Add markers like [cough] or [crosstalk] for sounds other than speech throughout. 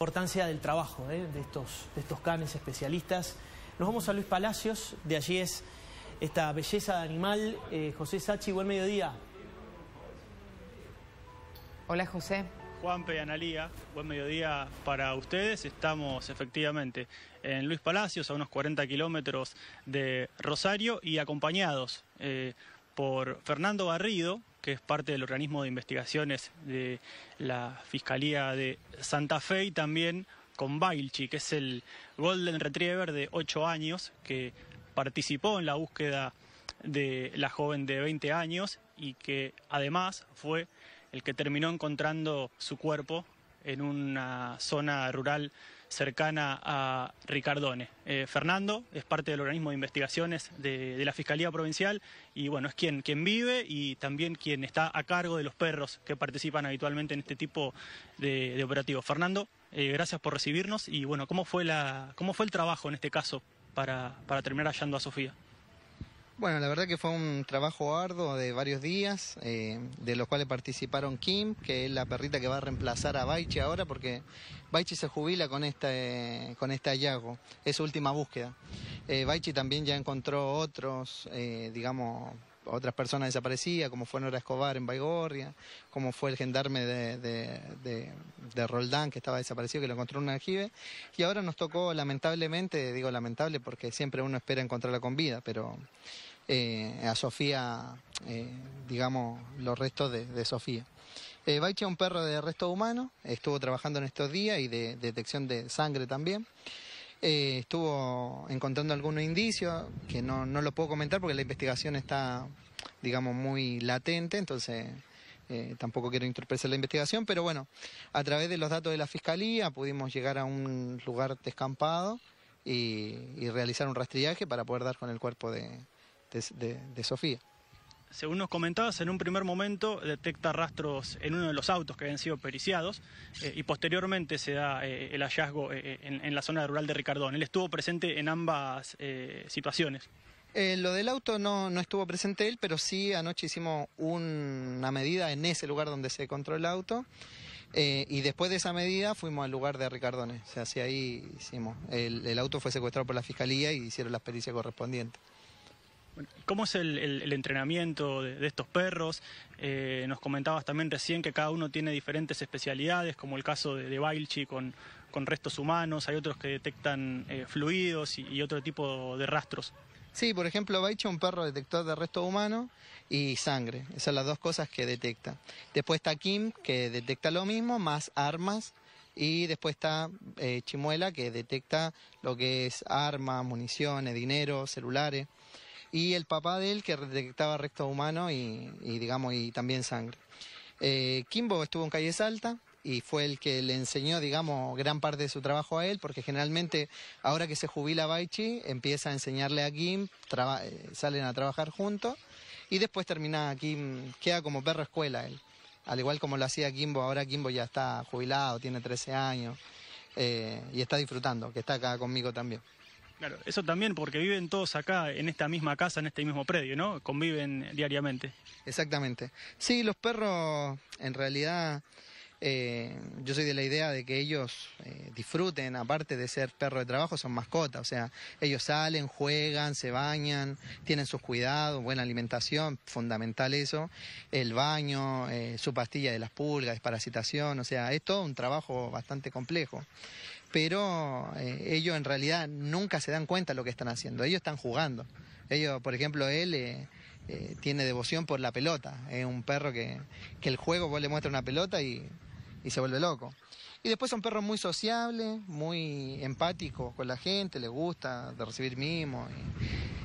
importancia del trabajo ¿eh? de, estos, de estos canes especialistas. Nos vamos a Luis Palacios, de allí es esta belleza de animal. Eh, José Sachi, buen mediodía. Hola José. Juanpe y Analía, buen mediodía para ustedes. Estamos efectivamente en Luis Palacios, a unos 40 kilómetros de Rosario y acompañados eh, por Fernando Garrido, que es parte del organismo de investigaciones de la Fiscalía de Santa Fe, y también con Bailchi, que es el Golden Retriever de 8 años, que participó en la búsqueda de la joven de 20 años y que además fue el que terminó encontrando su cuerpo en una zona rural cercana a Ricardone. Eh, Fernando es parte del organismo de investigaciones de, la Fiscalía Provincial y bueno, es quien, vive y también quien está a cargo de los perros que participan habitualmente en este tipo de, operativos. Fernando, eh, gracias por recibirnos y bueno, ¿cómo fue, la, ¿cómo fue el trabajo en este caso para, para terminar hallando a Sofía? Bueno, la verdad que fue un trabajo arduo de varios días, eh, de los cuales participaron Kim, que es la perrita que va a reemplazar a Baichi ahora, porque Baichi se jubila con este, con este hallazgo, es su última búsqueda. Eh, Baichi también ya encontró otros, eh, digamos, otras personas desaparecidas, como fue Nora Escobar en Baigorria, como fue el gendarme de, de, de, Roldán que estaba desaparecido, que lo encontró en un aljibe. Y ahora nos tocó, lamentablemente, digo lamentable porque siempre uno espera encontrarla con vida, pero eh, a Sofía, eh, digamos, los restos de, Sofía. Eh, Baiche es un perro de resto humano, estuvo trabajando en estos días y de detección de sangre también. Eh, estuvo encontrando algunos indicios que no, no, lo puedo comentar porque la investigación está, digamos, muy latente, entonces eh, tampoco quiero interpretar la investigación, pero bueno, a través de los datos de la Fiscalía pudimos llegar a un lugar descampado y, realizar un rastrillaje para poder dar con el cuerpo de, de Sofía según nos comentabas, en un primer momento detecta rastros en uno de los autos que habían sido periciados eh, y posteriormente se da eh, el hallazgo eh, en, la zona rural de Ricardón. Él estuvo presente en ambas situaciones. lo del auto no, estuvo presente él, pero sí anoche hicimos una medida en ese lugar donde se encontró el auto. y después de esa medida fuimos al lugar de Ricardón. O sea, hacia ahí hicimos. El, el, auto fue secuestrado por la fiscalía y hicieron las pericias correspondientes. ¿Cómo es el, entrenamiento de, estos perros? Eh, nos comentabas también recién que cada uno tiene diferentes especialidades, como el caso de, Bailchi con, restos humanos, hay otros que detectan eh, fluidos y, otro tipo de rastros. Sí, por ejemplo, Bailchi es un perro detector de restos humanos y sangre. Esas son las dos cosas que detecta. Después está Kim, que detecta lo mismo, más armas, y después está eh, Chimuela que detecta lo que es armas, municiones, dinero, celulares y el papá de él que detectaba restos humano y, digamos, y también sangre. Eh, Kimbo estuvo en Calle Salta y fue el que le enseñó, digamos, gran parte de su trabajo a él, porque generalmente ahora que se jubila Baichi, empieza a enseñarle a Kim, eh, salen a trabajar juntos y después termina Kim, queda como perro escuela él. Al igual como lo hacía Kimbo, ahora Kimbo ya está jubilado, tiene 13 años eh, y está disfrutando, que está acá conmigo también. Claro, eso también porque viven todos acá, en esta misma casa, en este mismo predio, ¿no? Conviven diariamente. Exactamente. Sí, los perros en realidad eh, yo soy de la idea de que ellos eh, disfruten, aparte de ser perro de trabajo, son mascotas, o sea, ellos salen, juegan, se bañan, tienen sus cuidados, buena alimentación, fundamental eso, el baño, eh, su pastilla de las pulgas, parasitación, o sea, es todo un trabajo bastante complejo pero ellos en realidad nunca se dan cuenta de lo que están haciendo, ellos están jugando. Ellos, por ejemplo, él tiene devoción por la pelota, es un perro que, que el juego vos le muestra una pelota y y se vuelve loco. Y después un perro muy sociable... muy empático con la gente, ...le gusta de recibir mimos.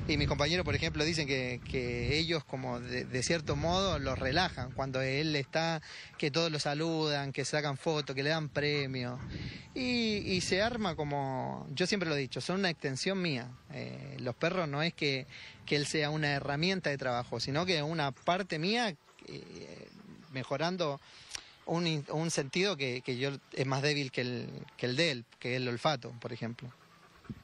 Y, mis compañeros, por ejemplo, dicen que, que ellos como de, cierto modo los relajan cuando él está, que todos lo saludan, que sacan fotos, que le dan premios. Y, se arma como, yo siempre lo he dicho, son una extensión mía. Eh, los perros no es que, que, él sea una herramienta de trabajo, sino que una parte mía eh, mejorando un, un sentido que, yo es más débil que el, que el de él, que el olfato, por ejemplo.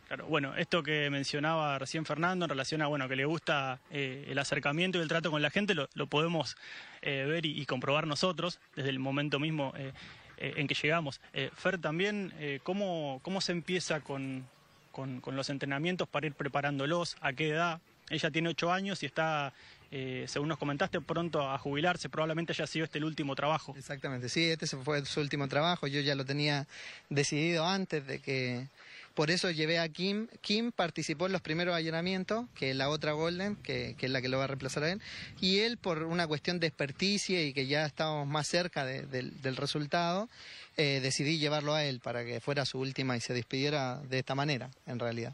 Claro, bueno, esto que mencionaba recién Fernando en relación a bueno que le gusta eh, el acercamiento y el trato con la gente, lo, podemos eh, ver y, comprobar nosotros desde el momento mismo eh, en que llegamos. Fer, también, ¿cómo, ¿cómo se empieza con, con, con, los entrenamientos para ir preparándolos? ¿A qué edad? Ella tiene ocho años y está, eh, según nos comentaste, pronto a jubilarse. Probablemente haya sido este el último trabajo. Exactamente, sí, este fue su último trabajo. Yo ya lo tenía decidido antes de que... Por eso llevé a Kim. Kim participó en los primeros allanamientos, que es la otra Golden, que, es la que lo va a reemplazar a él. Y él, por una cuestión de experticia y que ya estábamos más cerca del resultado, eh, decidí llevarlo a él para que fuera su última y se despidiera de esta manera, en realidad.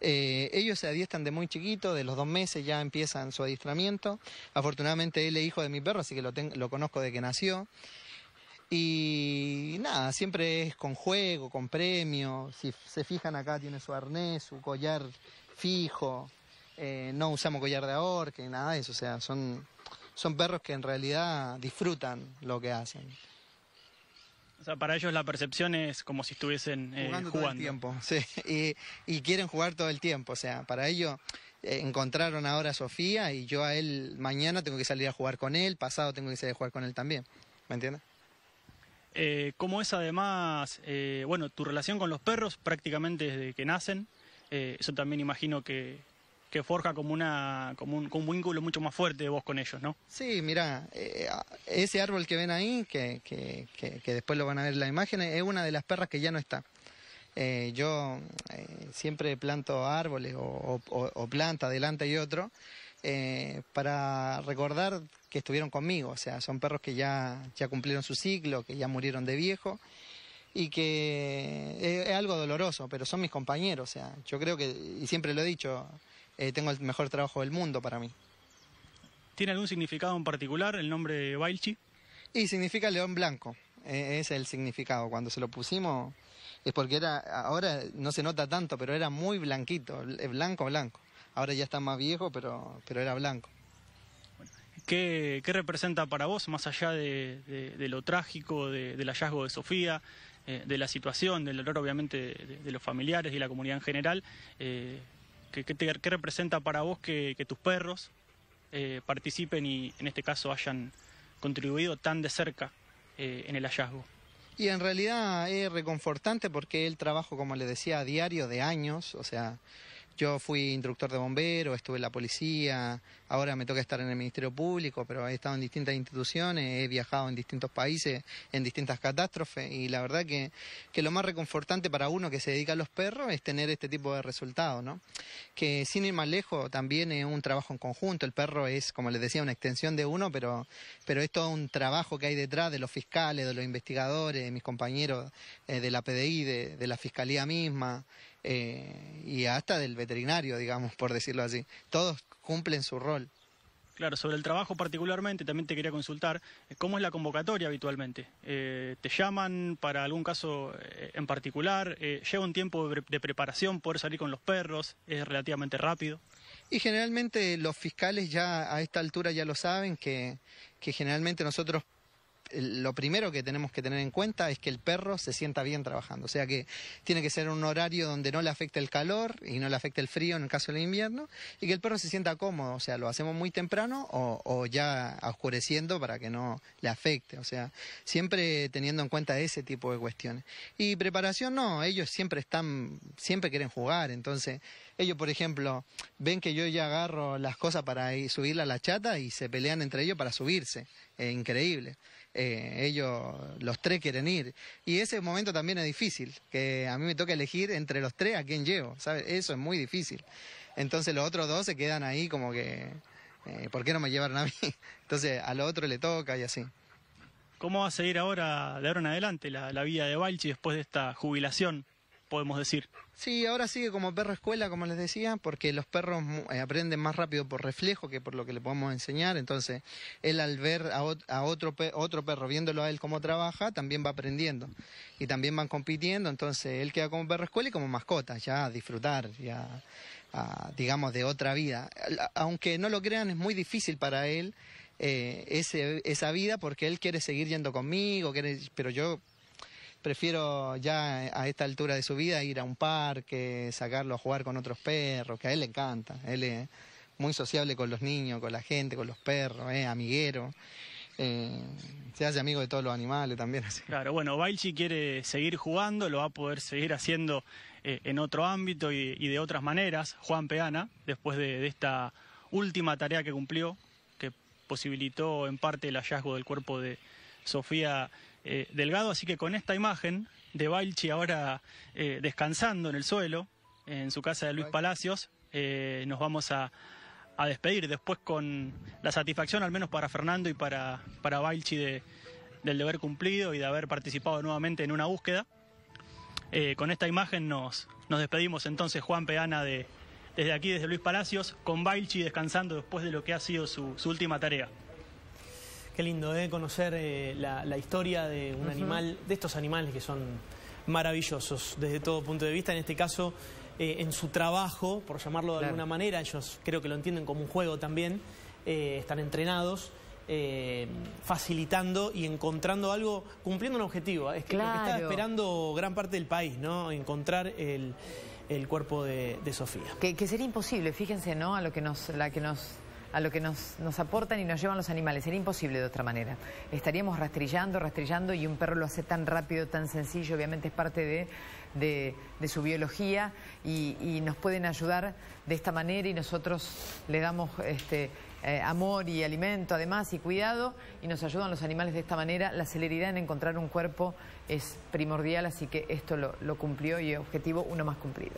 Eh, ellos se adiestran de muy chiquito, de los dos meses ya empiezan su adiestramiento. Afortunadamente él es hijo de mi perro, así que lo, conozco de que nació. Y nada, siempre es con juego, con premio. Si se fijan acá tiene su arnés, su collar fijo. Eh, no usamos collar de ahorque, nada de eso. O sea, son, son perros que en realidad disfrutan lo que hacen. O sea, para ellos la percepción es como si estuviesen eh, jugando, Todo el tiempo, [laughs] sí. Y, quieren jugar todo el tiempo. O sea, para ellos eh, encontraron ahora a Sofía y yo a él mañana tengo que salir a jugar con él, pasado tengo que salir a jugar con él también. ¿Me entiendes? Eh, ¿Cómo es además, bueno, tu relación con los perros prácticamente desde que nacen? eso también imagino que, que forja como, una, un, vínculo mucho más fuerte de vos con ellos, ¿no? Sí, mira eh, eh, ese árbol que ven ahí, que, que, que, después lo van a ver en la imagen, es una de las perras que ya no está. Eh, yo siempre planto árboles o, o, planta delante y otro para recordar que estuvieron conmigo, o sea, son perros que ya, ya cumplieron su ciclo, que ya murieron de viejo y que es, algo doloroso, pero son mis compañeros, o sea, yo creo que, y siempre lo he dicho, eh, tengo el mejor trabajo del mundo para mí. ¿Tiene algún significado en particular el nombre Bailchi? Y significa león blanco, ese eh, es el significado. Cuando se lo pusimos es porque era, ahora no se nota tanto, pero era muy blanquito, blanco, blanco. Ahora ya está más viejo, pero, pero era blanco. ¿Qué, representa para vos, más allá de, lo trágico, del hallazgo de Sofía, eh, de la situación, del dolor obviamente de, los familiares y la comunidad en general? ¿Qué, representa para vos que, tus perros eh, participen y en este caso hayan contribuido tan de cerca eh, en el hallazgo? Y en realidad es reconfortante porque el trabajo, como les decía, a diario de años, o sea, yo fui instructor de bomberos, estuve en la policía, ahora me toca estar en el Ministerio Público, pero he estado en distintas instituciones, he viajado en distintos países, en distintas catástrofes, y la verdad que, que lo más reconfortante para uno que se dedica a los perros es tener este tipo de resultados, ¿no? Que sin ir más lejos también es un trabajo en conjunto, el perro es, como les decía, una extensión de uno, pero, pero es todo un trabajo que hay detrás de los fiscales, de los investigadores, de mis compañeros eh, de la PDI, de la Fiscalía misma, eh, y hasta del veterinario, digamos, por decirlo así. Todos cumplen su rol. Claro, sobre el trabajo particularmente también te quería consultar, eh, ¿cómo es la convocatoria habitualmente? Eh, ¿Te llaman para algún caso en particular? ¿Lleva un tiempo de, preparación poder salir con los perros? ¿Es relativamente rápido? Y generalmente los fiscales ya a esta altura ya lo saben, que, que generalmente nosotros lo primero que tenemos que tener en cuenta es que el perro se sienta bien trabajando. O sea que tiene que ser un horario donde no le afecte el calor y no le afecte el frío en el caso del invierno y que el perro se sienta cómodo. O sea, lo hacemos muy temprano o, ya oscureciendo para que no le afecte. O sea, siempre teniendo en cuenta ese tipo de cuestiones. Y preparación no, ellos siempre están, siempre quieren jugar. Entonces, ellos, por ejemplo, ven que yo ya agarro las cosas para subirla a la chata y se pelean entre ellos para subirse. Es increíble. Eh, ellos, los tres quieren ir. Y ese momento también es difícil, que a mí me toca elegir entre los tres a quién llevo, ¿sabes? Eso es muy difícil. Entonces los otros dos se quedan ahí como que, eh, ¿por qué no me llevaron a mí? [laughs] Entonces al otro le toca y así. ¿Cómo va a seguir ahora, de ahora en adelante, la, la vida de Balchi después de esta jubilación? podemos decir. Sí, ahora sigue como perro escuela, como les decía, porque los perros eh, aprenden más rápido por reflejo que por lo que le podemos enseñar. Entonces, él al ver a, otro, otro perro, viéndolo a él cómo trabaja, también va aprendiendo. Y también van compitiendo, entonces él queda como perro escuela y como mascota, ya a disfrutar, ya digamos, de otra vida. Aunque no lo crean, es muy difícil para él eh, ese, esa vida porque él quiere seguir yendo conmigo, quiere, pero yo prefiero ya a esta altura de su vida ir a un parque, sacarlo a jugar con otros perros, que a él le encanta. Él es muy sociable con los niños, con la gente, con los perros, es amiguero. Eh, se hace amigo de todos los animales también. Claro, bueno, Bailchi quiere seguir jugando, lo va a poder seguir haciendo eh, en otro ámbito y, de otras maneras. Juan Peana, después de, esta última tarea que cumplió, que posibilitó en parte el hallazgo del cuerpo de Sofía eh, delgado, así que con esta imagen de Balchi ahora eh, descansando en el suelo, en su casa de Luis Palacios, eh, nos vamos a, despedir después con la satisfacción, al menos para Fernando y para, para Balchi, del deber cumplido y de haber participado nuevamente en una búsqueda. con esta imagen nos, despedimos entonces, Juan Peana, de, desde aquí, desde Luis Palacios, con Bailchi descansando después de lo que ha sido su última tarea. Qué lindo, ¿eh? Conocer eh, la, historia de un animal, de estos animales que son maravillosos desde todo punto de vista. En este caso, eh, en su trabajo, por llamarlo de alguna manera, ellos creo que lo entienden como un juego también, eh, están entrenados. facilitando y encontrando algo, cumpliendo un objetivo. Es que lo que está esperando gran parte del país, ¿no? Encontrar el, cuerpo de, Sofía. Que, que, sería imposible, fíjense, ¿no? A lo que nos, la que nos a lo que nos, nos aportan y nos llevan los animales. Sería imposible de otra manera. Estaríamos rastrillando, rastrillando y un perro lo hace tan rápido, tan sencillo. Obviamente es parte de, su biología y, nos pueden ayudar de esta manera y nosotros le damos este, eh, amor y alimento además y cuidado y nos ayudan los animales de esta manera. La celeridad en encontrar un cuerpo es primordial, así que esto lo, lo cumplió y objetivo uno más cumplido.